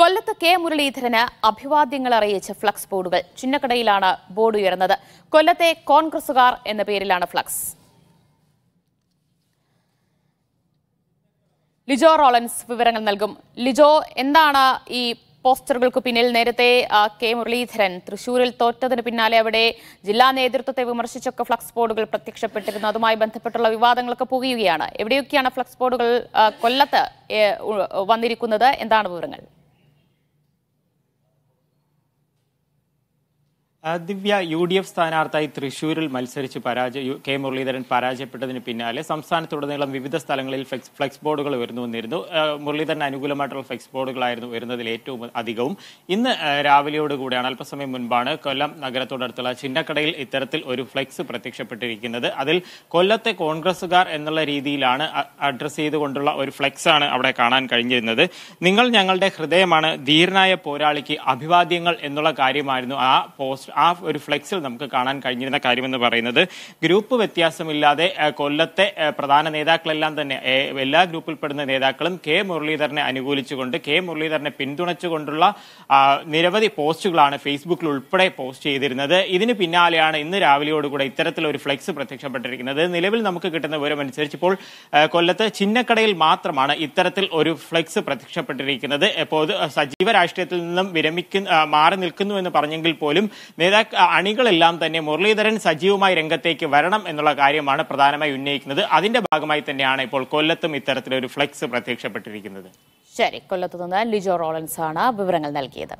കൊല്ലത്ത് കെ മുരളീധരന് അഭിവാദ്യങ്ങൾ അറിയിച്ച് ഫ്ലക്സ് ബോർഡുകൾ ചിന്നക്കടയിലാണ് ബോർഡ് ഉയർന്നത് കൊല്ലത്തെ കോൺഗ്രസുകാർ എന്ന പേരിലാണ് ഫ്ലക്സ് ലിജോ റോളൻസ് വിവരങ്ങൾ നൽകും ലിജോ എന്താണ് ഈ പോസ്റ്ററുകൾക്ക് പിന്നിൽ നേരത്തെ കെ മുരളീധരൻ തൃശൂരിൽ തോറ്റതിന് പിന്നാലെ അവിടെ ജില്ലാ നേതൃത്വത്തെ വിമർശിച്ചൊക്കെ ഫ്ലക്സ് ബോർഡുകൾ പ്രത്യക്ഷപ്പെട്ടിരുന്നു അതുമായി ബന്ധപ്പെട്ടുള്ള വിവാദങ്ങളൊക്കെ പുകയുകയാണ് എവിടെയൊക്കെയാണ് ഫ്ലക്സ് ബോർഡുകൾ കൊല്ലത്ത് വന്നിരിക്കുന്നത് എന്താണ് വിവരങ്ങൾ ദിവ്യ യു ഡി എഫ് സ്ഥാനാർത്ഥിയായി തൃശൂരിൽ മത്സരിച്ച് പരാജയ കെ മുരളീധരൻ പരാജയപ്പെട്ടതിന് പിന്നാലെ സംസ്ഥാനത്തുടനീളം വിവിധ സ്ഥലങ്ങളിൽ ഫ്ലെക്സ് ഫ്ലെക്സ് ബോർഡുകൾ വരുന്നു വന്നിരുന്നു മുരളീധരൻ അനുകൂലമായിട്ടുള്ള ഫ്ലെക്സ് ബോർഡുകളായിരുന്നു വരുന്നതിൽ ഏറ്റവും അധികവും ഇന്ന് രാവിലെയോടുകൂടിയാണ് അല്പസമയം മുൻപാണ് കൊല്ലം നഗരത്തോടടുത്തുള്ള ചിന്നക്കടയിൽ ഇത്തരത്തിൽ ഒരു ഫ്ലെക്സ് പ്രത്യക്ഷപ്പെട്ടിരിക്കുന്നത് അതിൽ കൊല്ലത്തെ കോൺഗ്രസുകാർ എന്നുള്ള രീതിയിലാണ് അഡ്രസ്സ് ചെയ്തുകൊണ്ടുള്ള ഒരു ഫ്ലെക്സ് ആണ് അവിടെ കാണാൻ കഴിഞ്ഞിരുന്നത് നിങ്ങൾ ഞങ്ങളുടെ ഹൃദയമാണ് ധീരനായ പോരാളിക്ക് അഭിവാദ്യങ്ങൾ എന്നുള്ള കാര്യമായിരുന്നു ആ പോസ്റ്റ് ആ ഒരു ഫ്ലെക്സിൽ നമുക്ക് കാണാൻ കഴിഞ്ഞിരുന്ന കാര്യമെന്ന് പറയുന്നത് ഗ്രൂപ്പ് വ്യത്യാസമില്ലാതെ കൊല്ലത്തെ പ്രധാന നേതാക്കളെല്ലാം തന്നെ എല്ലാ ഗ്രൂപ്പിൽപ്പെടുന്ന നേതാക്കളും കെ മുരളീധരനെ അനുകൂലിച്ചുകൊണ്ട് കെ മുരളീധരനെ പിന്തുണച്ചുകൊണ്ടുള്ള നിരവധി പോസ്റ്റുകളാണ് ഫേസ്ബുക്കിൽ ഉൾപ്പെടെ പോസ്റ്റ് ചെയ്തിരുന്നത് ഇതിന് പിന്നാലെയാണ് ഇന്ന് രാവിലെയോടുകൂടെ ഇത്തരത്തിലൊരു ഫ്ലെക്സ് പ്രത്യക്ഷപ്പെട്ടിരിക്കുന്നത് നിലവിൽ നമുക്ക് കിട്ടുന്ന വിവരം അനുസരിച്ച് ഇപ്പോൾ കൊല്ലത്ത് ചിന്നക്കടയിൽ മാത്രമാണ് ഇത്തരത്തിൽ ഒരു ഫ്ലെക്സ് പ്രത്യക്ഷപ്പെട്ടിരിക്കുന്നത് ഇപ്പോൾ സജീവ രാഷ്ട്രീയത്തിൽ നിന്നും വിരമിക്കുന്ന മാറി നിൽക്കുന്നു എന്ന് പറഞ്ഞെങ്കിൽ പോലും നേതാക്ക അണികളെല്ലാം തന്നെ മുരളീധരൻ സജീവമായി രംഗത്തേക്ക് വരണം എന്നുള്ള കാര്യമാണ് പ്രധാനമായി ഉന്നയിക്കുന്നത് അതിന്റെ ഭാഗമായി തന്നെയാണ് ഇപ്പോൾ കൊല്ലത്തും ഇത്തരത്തിലൊരു ഫ്ലെക്സ് പ്രത്യക്ഷപ്പെട്ടിരിക്കുന്നത് ശരി കൊല്ലത്തു നിന്ന് ലിജോ റോളൻസ് ആണ് വിവരങ്ങൾ നൽകിയത്